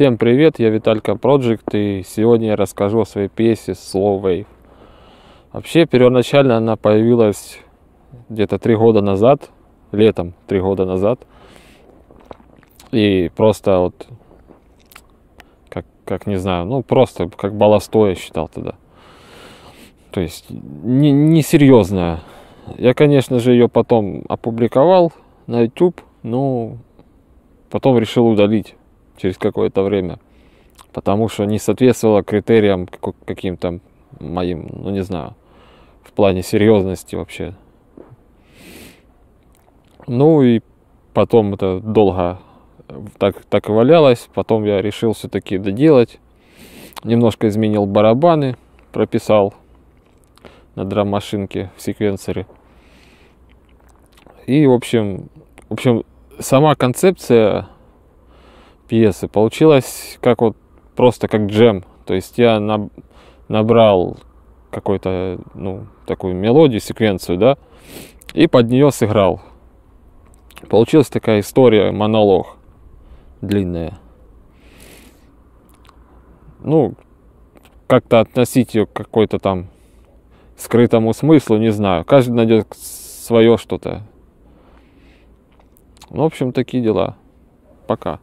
Всем привет, я Виталька Проджект, и сегодня я расскажу о своей пьесе Slow Wave. Вообще, первоначально она появилась где-то три года назад, летом три года назад. И просто вот, как, как не знаю, ну просто как балласто я считал тогда. То есть, не, не серьезная. Я, конечно же, ее потом опубликовал на YouTube, но ну, потом решил удалить через какое-то время, потому что не соответствовало критериям каким-то моим, ну не знаю, в плане серьезности вообще. Ну и потом это долго э, так, так и валялось, потом я решил все-таки доделать, немножко изменил барабаны, прописал на драм-машинке в секвенсоре. И, в общем, в общем, сама концепция пьесы. Получилось как вот просто как джем. То есть я набрал какую-то, ну, такую мелодию, секвенцию, да, и под нее сыграл. Получилась такая история, монолог длинная. Ну, как-то относить ее к какой-то там скрытому смыслу, не знаю. Каждый найдет свое что-то. Ну, в общем, такие дела. Пока.